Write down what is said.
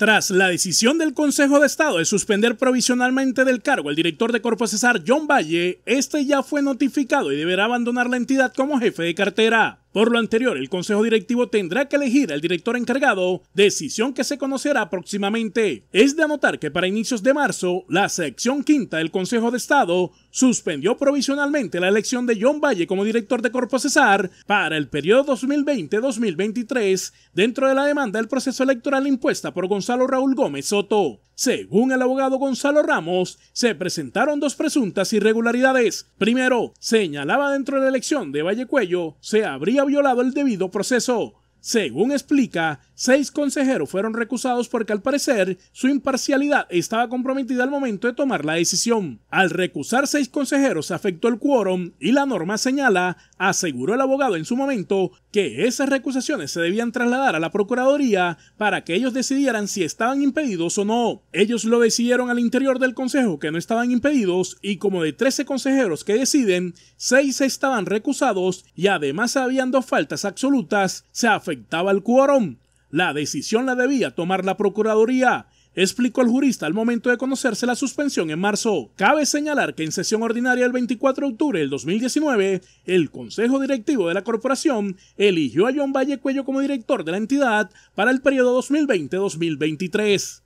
Tras la decisión del Consejo de Estado de suspender provisionalmente del cargo al director de Corpo Cesar, John Valle, este ya fue notificado y deberá abandonar la entidad como jefe de cartera. Por lo anterior, el Consejo Directivo tendrá que elegir al director encargado, decisión que se conocerá próximamente. Es de anotar que para inicios de marzo, la sección quinta del Consejo de Estado suspendió provisionalmente la elección de John Valle como director de Corpo Cesar para el periodo 2020-2023 dentro de la demanda del proceso electoral impuesta por Gonzalo Raúl Gómez Soto. Según el abogado Gonzalo Ramos, se presentaron dos presuntas irregularidades. Primero, señalaba dentro de la elección de Vallecuello se habría violado el debido proceso. Según explica, seis consejeros fueron recusados porque al parecer su imparcialidad estaba comprometida al momento de tomar la decisión. Al recusar seis consejeros afectó el quórum y la norma señala, aseguró el abogado en su momento, que esas recusaciones se debían trasladar a la Procuraduría para que ellos decidieran si estaban impedidos o no. Ellos lo decidieron al interior del Consejo que no estaban impedidos y como de 13 consejeros que deciden, seis estaban recusados y además habían dos faltas absolutas, se afectaba al quórum. La decisión la debía tomar la Procuraduría, explicó el jurista al momento de conocerse la suspensión en marzo. Cabe señalar que en sesión ordinaria el 24 de octubre del 2019, el Consejo Directivo de la Corporación eligió a John Valle Cuello como director de la entidad para el periodo 2020-2023.